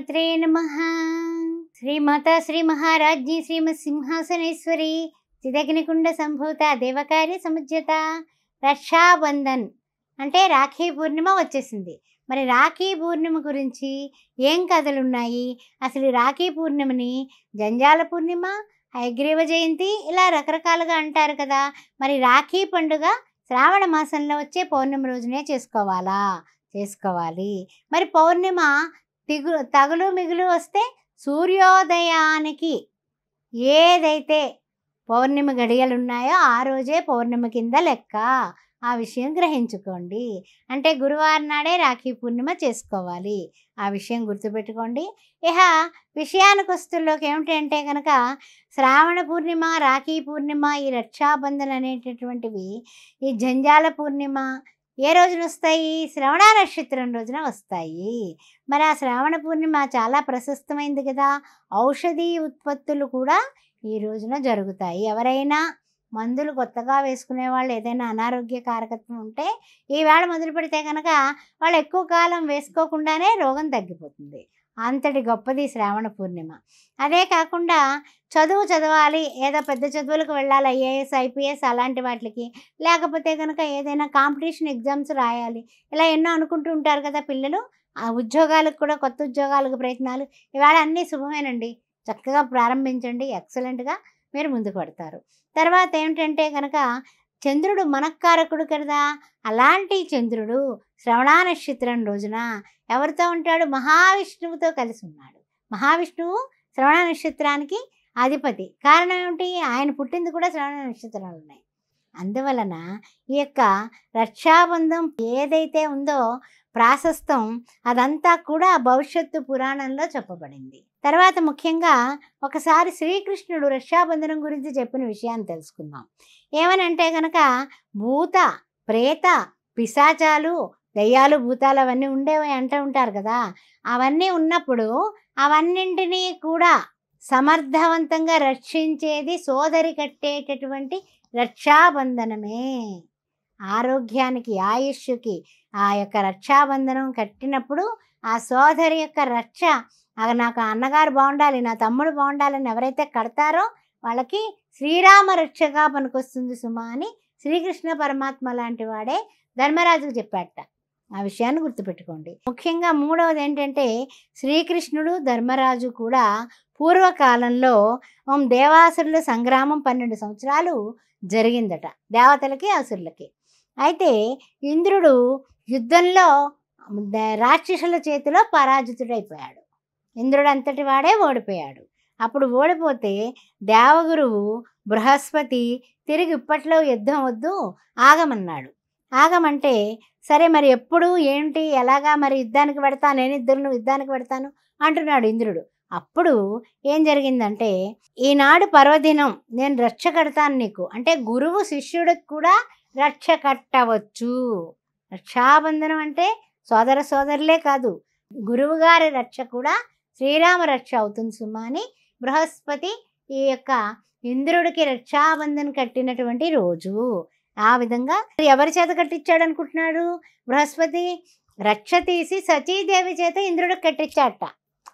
శ్రీమాత్రే నమ శ్రీమాత శ్రీ మహారాజ్ఞి శ్రీమ సింహాసనేశ్వరి చిదగ్నికుండ సంభూత దేవకార్య సముజ్యత రక్షాబంధన్ అంటే రాఖీ పూర్ణిమ వచ్చేసింది మరి రాఖీ పూర్ణిమ గురించి ఏం కథలు ఉన్నాయి అసలు రాఖీ పూర్ణిమని జంజాల పూర్ణిమ హైగ్రీవ జయంతి ఇలా రకరకాలుగా అంటారు కదా మరి రాఖీ పండుగ శ్రావణ మాసంలో వచ్చే పౌర్ణమి రోజునే చేసుకోవాలా చేసుకోవాలి మరి పౌర్ణిమ తిగు తగులు మిగులు వస్తే సూర్యోదయానికి ఏదైతే పౌర్ణమి గడియలు ఉన్నాయో ఆ రోజే పౌర్ణమి కింద లెక్క ఆ విషయం గ్రహించుకోండి అంటే గురువారం నాడే రాఖీ పూర్ణిమ చేసుకోవాలి ఆ విషయం గుర్తుపెట్టుకోండి ఇహ విషయానికి వస్తుల్లోకి ఏమిటంటే కనుక శ్రావణ పూర్ణిమ రాఖీ పూర్ణిమ ఈ రక్షాబంధన్ అనేటటువంటివి ఈ జంజాల పూర్ణిమ ఏ రోజున వస్తాయి శ్రవణ నక్షత్రం రోజున వస్తాయి మరి ఆ శ్రావణ పూర్ణిమ చాలా ప్రశస్తమైంది కదా ఔషధీ ఉత్పత్తులు కూడా ఈ రోజున జరుగుతాయి ఎవరైనా మందులు కొత్తగా వేసుకునే వాళ్ళు ఏదైనా అనారోగ్య కారకత్వం ఉంటే ఈవేళ మొదలు పెడితే కనుక వాళ్ళు ఎక్కువ కాలం వేసుకోకుండానే రోగం తగ్గిపోతుంది అంతటి గొప్పది శ్రావణ పూర్ణిమ అదే కాకుండా చదువు చదవాలి ఏదో పెద్ద చదువులకు వెళ్ళాలి ఐఏఎస్ ఐపీఎస్ అలాంటి వాటికి లేకపోతే కనుక ఏదైనా కాంపిటీషన్ ఎగ్జామ్స్ రాయాలి ఇలా ఎన్నో అనుకుంటూ ఉంటారు కదా పిల్లలు ఆ ఉద్యోగాలకు కూడా కొత్త ఉద్యోగాలకు ప్రయత్నాలు ఇవాళ అన్నీ శుభమేనండి చక్కగా ప్రారంభించండి ఎక్సలెంట్గా మీరు ముందుకు పడతారు తర్వాత ఏమిటంటే కనుక చంద్రుడు మనకారకుడు కదా అలాంటి చంద్రుడు శ్రవణ నక్షత్రం రోజున ఎవరితో ఉంటాడు మహావిష్ణువుతో కలిసి ఉన్నాడు మహావిష్ణువు శ్రవణ నక్షత్రానికి అధిపతి కారణం ఏమిటి ఆయన పుట్టింది కూడా శ్రవణ నక్షత్రాలు ఉన్నాయి అందువలన ఈ యొక్క రక్షాబంధం ఏదైతే ఉందో ప్రాశస్తం అదంతా కూడా భవిష్యత్తు పురాణంలో చెప్పబడింది తర్వాత ముఖ్యంగా ఒకసారి శ్రీకృష్ణుడు రక్షాబంధనం గురించి చెప్పిన విషయాన్ని తెలుసుకుందాం ఏమనంటే కనుక భూత ప్రేత పిశాచాలు దయ్యాలు భూతాలు అవన్నీ ఉండేవి అంటూ ఉంటారు కదా అవన్నీ ఉన్నప్పుడు అవన్నింటినీ కూడా సమర్థవంతంగా రక్షించేది సోదరి కట్టేటటువంటి రక్షాబంధనమే ఆరోగ్యానికి ఆయుష్కి ఆ యొక్క రక్షాబంధనం కట్టినప్పుడు ఆ సోదరి యొక్క రక్ష నాకు అన్నగారు బాగుండాలి నా తమ్ముడు బాగుండాలని ఎవరైతే కడతారో వాళ్ళకి శ్రీరామ రక్షగా పనికొస్తుంది సుమా అని శ్రీకృష్ణ పరమాత్మ లాంటి వాడే ధర్మరాజుకు చెప్పాట ఆ విషయాన్ని గుర్తుపెట్టుకోండి ముఖ్యంగా మూడవది ఏంటంటే శ్రీకృష్ణుడు ధర్మరాజు కూడా పూర్వకాలంలో దేవాసురుల సంగ్రామం పన్నెండు సంవత్సరాలు జరిగిందట దేవతలకి అసురులకి అయితే ఇంద్రుడు యుద్ధంలో రాక్షసుల చేతిలో పరాజితుడైపోయాడు ఇంద్రుడు అంతటి వాడే ఓడిపోయాడు అప్పుడు ఓడిపోతే దేవగురువు బృహస్పతి తిరిగి ఇప్పట్లో యుద్ధం వద్దు ఆగమన్నాడు ఆగమంటే సరే మరి ఎప్పుడు ఏంటి ఎలాగా మరి యుద్ధానికి పెడతా నేను ఇద్దరును యుద్ధానికి పెడతాను అంటున్నాడు ఇంద్రుడు అప్పుడు ఏం జరిగిందంటే ఈనాడు పర్వదినం నేను రక్ష కడతాను నీకు అంటే గురువు శిష్యుడికి కూడా రక్ష కట్టవచ్చు రక్షాబంధనం అంటే సోదర సోదరులే కాదు గురువుగారి రక్ష కూడా శ్రీరామ రక్ష అవుతుంది సుమా అని బృహస్పతి ఈ యొక్క ఇంద్రుడికి రక్షాబంధన్ కట్టినటువంటి రోజు ఆ విధంగా ఎవరి చేత కట్టించాడు అనుకుంటున్నాడు బృహస్పతి రక్ష తీసి సతీదేవి చేత ఇంద్రుడు కట్టించాట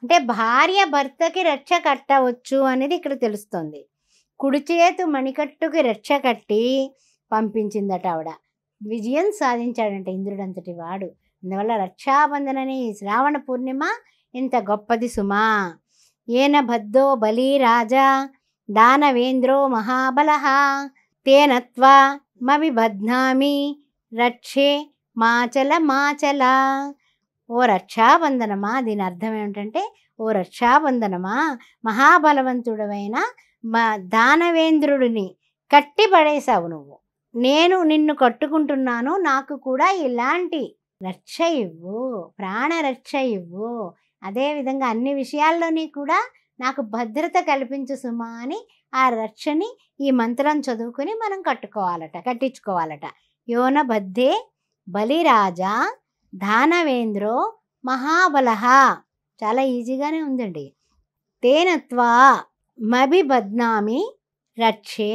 అంటే భార్య భర్తకి రక్ష కట్టవచ్చు అనేది ఇక్కడ తెలుస్తుంది కుడి చేతు మణికట్టుకి రక్ష కట్టి పంపించిందట ఆవిడ విజయం సాధించాడంట ఇంద్రుడంతటి వాడు అందువల్ల రక్షాబంధన శ్రావణ పూర్ణిమ ఇంత గొప్పది సుమా ఏన భద్దో బలి రాజా దానవేంద్రో మహాబల తేనత్వ మవి బద్నామి రక్షే మాచల మాచల ఓ రక్షాబంధనమా దీని అర్థం ఏమిటంటే ఓ రక్షాబంధనమా మహాబలవంతుడమైన మా దానవేంద్రుడిని కట్టి పడేశావు నువ్వు నేను నిన్ను కట్టుకుంటున్నాను నాకు కూడా ఇలాంటి రక్ష ఇవ్వు ప్రాణరక్ష ఇవ్వు అదేవిధంగా అన్ని విషయాల్లోని కూడా నాకు భద్రత కల్పించు సుమా అని ఆ రక్షని ఈ మంత్రం చదువుకుని మనం కట్టుకోవాలట కట్టించుకోవాలట యోన బద్దే బలిరాజా దానవేంద్రో మహాబలహ చాలా ఈజీగానే ఉందండి తేనత్వా మభి బద్నామి రక్షే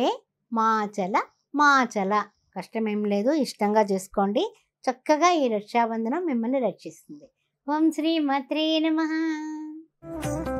మాచల మాచల కష్టమేం లేదు ఇష్టంగా చేసుకోండి చక్కగా ఈ రక్షాబంధనం మిమ్మల్ని రక్షిస్తుంది ఓం శ్రీ మత్రే నమ